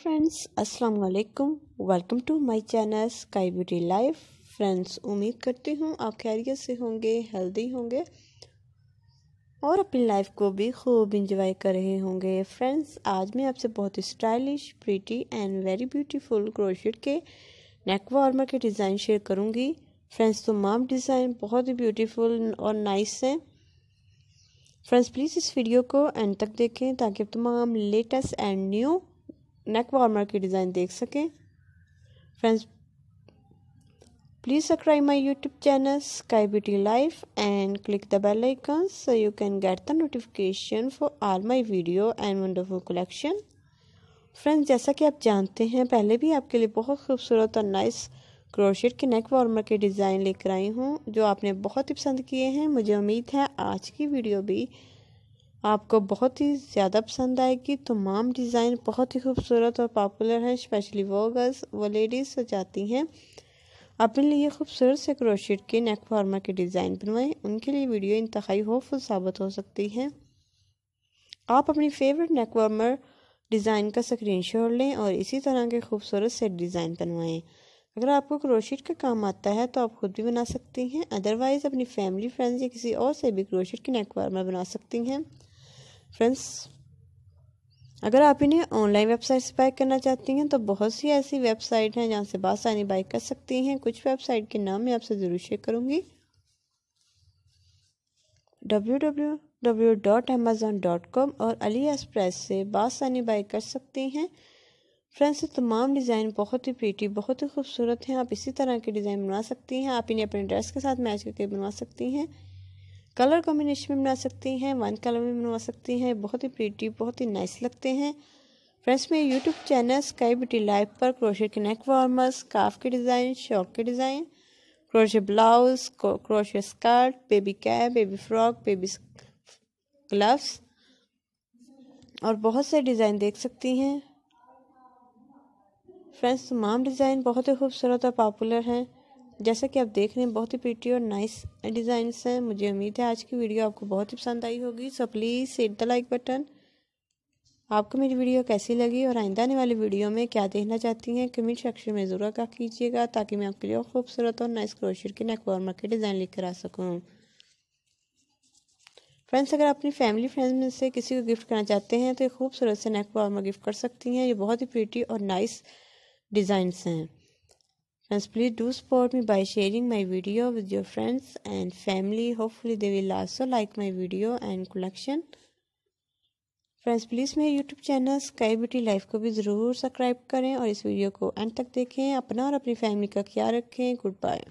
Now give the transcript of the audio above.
Friends अस्सलाम वालेकुम welcome to my channel Sky Beauty Life friends उम्मीद करती हूँ आप खैरियत से होंगे हेल्दी होंगे और अपनी लाइफ को भी खूब इंजॉय कर रहे होंगे फ्रेंड्स आज मैं आपसे बहुत ही stylish pretty and very beautiful crochet के नेक वार्मर के डिज़ाइन शेयर करूँगी फ्रेंड्स तमाम डिज़ाइन बहुत ही ब्यूटीफुल और नाइस हैं फ्रेंड्स प्लीज़ इस वीडियो को एंड तक देखें ताकि तमाम latest and new neck warmer की डिज़ाइन देख सकें friends please subscribe my YouTube channel Sky Beauty Life and click the bell icon so you can get the notification for all my video and wonderful collection friends जैसा कि आप जानते हैं पहले भी आपके लिए बहुत खूबसूरत और नाइस क्रोशेट के नेक वार्मर के डिज़ाइन लेकर आई हूँ जो आपने बहुत ही पसंद किए हैं मुझे उम्मीद है आज की वीडियो भी आपको बहुत ही ज़्यादा पसंद आएगी तमाम डिज़ाइन बहुत ही खूबसूरत और पॉपुलर हैं स्पेशली वो गर्ल्स वो लेडीज़ सजाती तो हैं अपने लिए खूबसूरत से क्रोशेट के नेक फार्मा के डिज़ाइन बनवाएं उनके लिए वीडियो इंतहाई होपफुल साबित हो सकती है आप अपनी फेवरेट नेक वार्मर डिज़ाइन का स्क्रीनशॉट लें और इसी तरह के खूबसूरत से डिज़ाइन बनवाएं अगर आपको क्रोशेट का काम आता है तो आप खुद भी बना सकती हैं अदरवाइज़ अपनी फैमिली फ्रेंड्स या किसी और से भी क्रोशेट की नेक वार्मर बना सकती हैं फ्रेंड्स अगर आप इन्हें ऑनलाइन वेबसाइट से बाई करना चाहती हैं तो बहुत सी ऐसी वेबसाइट हैं जहाँ से बासानी बाई कर सकती हैं कुछ वेबसाइट के नाम मैं आपसे ज़रूर शेयर करूँगी W W W dot Amazon dot com और अली एक्सप्रेस से बासानी बाई कर सकती हैं फ्रेंड्स तमाम डिज़ाइन बहुत ही पीटी बहुत ही खूबसूरत हैं आप इसी तरह के डिज़ाइन बनवा सकती हैं आप इन्हें अपने ड्रेस के साथ मैच करके बनवा सकती हैं कलर कॉम्बिनेशन में बना सकती हैं वन कलर में बनवा सकती हैं बहुत ही प्रीटी बहुत ही नाइस लगते हैं फ्रेंड्स मेरे YouTube channel Sky Beauty Live पर क्रोशे के नेक वार्मर्स काफ के डिज़ाइन शॉक के design crochet blouse crochet skirt baby cap baby frock baby gloves और बहुत से डिज़ाइन देख सकती हैं फ्रेंड्स तमाम डिज़ाइन बहुत ही खूबसूरत और पॉपुलर हैं जैसा कि आप देख रहे हैं बहुत ही प्रीटी और नाइस डिज़ाइंस हैं मुझे उम्मीद है आज की वीडियो आपको बहुत ही पसंद आई होगी so please set the like button आपको मेरी वीडियो कैसी लगी और आइंदा आने वाली वीडियो में क्या देखना चाहती हैं कमेंट सेक्शन में ज़रूर आगा कीजिएगा ताकि मैं आपके लिए खूबसूरत और नाइस क्रोशियर के नेक वार्मर के डिज़ाइन लिख आ सकूँ फ्रेंड्स अगर अपनी फैमिली फ्रेंड्स में से किसी को गिफ्ट करना चाहते हैं तो ये खूबसूरत से नेक वार्मर गिफ्ट कर सकती हैं ये बहुत ही प्रीटी और नाइस डिज़ाइंस हैं Friends, please do support me by sharing my video with your friends and family. Hopefully, they will also like my video and collection. Friends please मेरे YouTube channel Sky Beauty Life को भी ज़रूर subscribe करें और इस video को end तक देखें अपना और अपनी फैमिली का ख्याल रखें गुड बाय